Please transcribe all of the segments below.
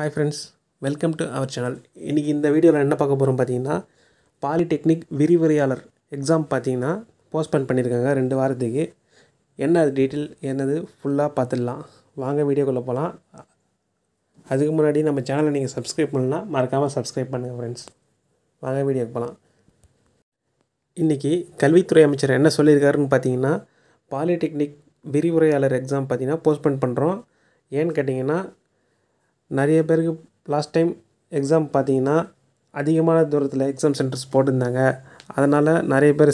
hi friends welcome to our channel இன்றைக்கி இந்த வீடியோவில் என்ன பார்க்க போகிறோம் பார்த்தீங்கன்னா பாலிடெக்னிக் விரிவுரையாளர் எக்ஸாம் பார்த்தீங்கன்னா போஸ்ட்போன் பண்ணியிருக்காங்க ரெண்டு வாரத்துக்கு என்ன அது டீட்டெயில் என்னது ஃபுல்லாக பார்த்துடலாம் வாங்க வீடியோக்குள்ளே போகலாம் அதுக்கு முன்னாடி நம்ம சேனலை நீங்கள் சப்ஸ்கிரைப் பண்ணலாம் மறக்காமல் சப்ஸ்கிரைப் பண்ணுங்கள் ஃப்ரெண்ட்ஸ் வாங்க வீடியோக்கு போகலாம் இன்றைக்கி கல்வித்துறை அமைச்சர் என்ன சொல்லியிருக்காருன்னு பார்த்தீங்கன்னா பாலிடெக்னிக் விரிவுரையாளர் எக்ஸாம் பார்த்தீங்கன்னா போஸ்ட்போன் பண்ணுறோம் ஏன்னு கேட்டிங்கன்னா நிறைய பேருக்கு லாஸ்ட் டைம் எக்ஸாம் பார்த்தீங்கன்னா அதிகமான தூரத்தில் எக்ஸாம் சென்டர்ஸ் போட்டிருந்தாங்க அதனால் நிறைய பேர்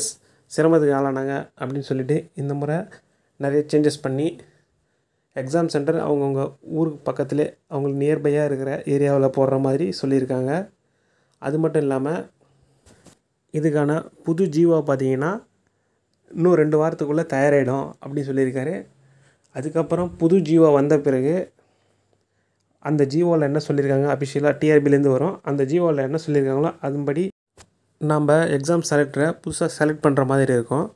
சிரமத்துக்கு ஆளானாங்க அப்படின்னு சொல்லிவிட்டு இந்த முறை நிறைய சேஞ்சஸ் பண்ணி எக்ஸாம் சென்டர் அவங்கவுங்க ஊருக்கு பக்கத்தில் அவங்களுக்கு நியர்பையாக இருக்கிற ஏரியாவில் போடுற மாதிரி சொல்லியிருக்காங்க அது மட்டும் இல்லாமல் இதுக்கான புது ஜீவா பார்த்தீங்கன்னா இன்னும் ரெண்டு வாரத்துக்குள்ளே தயாராகிடும் அப்படின்னு சொல்லியிருக்காரு அதுக்கப்புறம் புது ஜீவா வந்த பிறகு அந்த ஜிஓவில் என்ன சொல்லியிருக்காங்க அஃபிஷியலாக டிஆர்பிலேருந்து வரும் அந்த ஜிஓவில் என்ன சொல்லியிருக்காங்களோ அதன்படி நம்ம எக்ஸாம் செலக்டரை புதுசாக செலக்ட் பண்ணுற மாதிரி இருக்கும்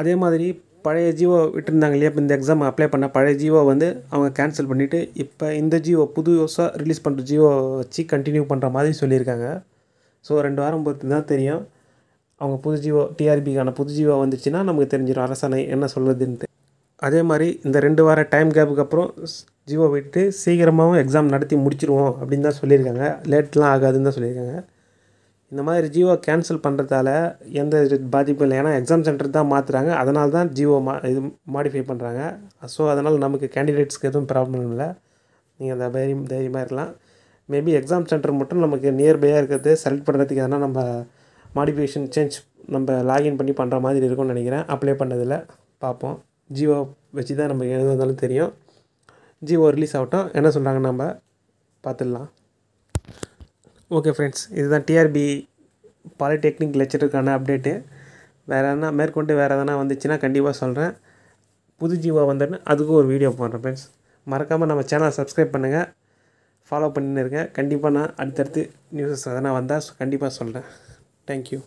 அதே மாதிரி பழைய ஜிஓ விட்டுருந்தாங்க இல்லையா இப்போ இந்த எக்ஸாம் அப்ளை பண்ண பழைய ஜிஓ வந்து அவங்க கேன்சல் பண்ணிவிட்டு இப்போ இந்த ஜிஓ புதுசாக ரிலீஸ் பண்ணுற ஜிஓ வச்சு கண்டினியூ பண்ணுற மாதிரி சொல்லியிருக்காங்க ஸோ ரெண்டு வாரம் பொறுத்து தான் தெரியும் அவங்க புது ஜிஓ டிஆர்பிக்கான புது ஜிஓ வந்துச்சுன்னா நமக்கு தெரிஞ்சிடும் அரசாணை என்ன சொல்கிறதுன்ட்டு அதே மாதிரி இந்த ரெண்டு வார டைம் கேப்புக்கு அப்புறம் ஜியோ விட்டு சீக்கிரமாகவும் எக்ஸாம் நடத்தி முடிச்சிருவோம் அப்படின்னு தான் சொல்லியிருக்காங்க லேட்லாம் ஆகாதுன்னு தான் சொல்லியிருக்காங்க இந்த மாதிரி ஜியோ கேன்சல் பண்ணுறதால எந்த பாதிப்பும் இல்லை ஏன்னா எக்ஸாம் சென்டர் தான் மாற்றுறாங்க அதனால தான் ஜியோ மா இது மாடிஃபை பண்ணுறாங்க ஸோ அதனால் நமக்கு கேண்டிடேட்ஸ்க்கு எதுவும் ப்ராப்ளம் இல்லை நீங்கள் அந்த தைரியம் தைரியமாக இருக்கலாம் மேபி எக்ஸாம் சென்டர் மட்டும் நமக்கு நியர்பையாக இருக்கிறது செலக்ட் பண்ணுறதுக்கு எதனா நம்ம மாடிஃபிகேஷன் சேஞ்ச் நம்ம லாகின் பண்ணி பண்ணுற மாதிரி இருக்கும்னு நினைக்கிறேன் அப்ளை பண்ணதில் பார்ப்போம் ஜியோ வச்சு தான் நம்ம எது வந்தாலும் தெரியும் ஜியோ ரிலீஸ் ஆகட்டும் என்ன சொல்கிறாங்கன்னு நம்ம பார்த்துடலாம் ஓகே ஃப்ரெண்ட்ஸ் இதுதான் டிஆர்பி பாலிடெக்னிக் லெக்சருக்கான அப்டேட்டு வேறு எதனா மேற்கொண்டு வேறு எதனா வந்துச்சுன்னா கண்டிப்பாக சொல்கிறேன் புது ஜீவா வந்துடுன்னு அதுக்கும் ஒரு வீடியோ போடுறேன் ஃப்ரெண்ட்ஸ் மறக்காமல் நம்ம சேனலை சப்ஸ்கிரைப் பண்ணுங்கள் ஃபாலோ பண்ணின்னு இருக்கேன் கண்டிப்பாக நான் அடுத்தடுத்து நியூஸஸ் எதனா வந்தால் கண்டிப்பாக சொல்கிறேன் தேங்க்யூ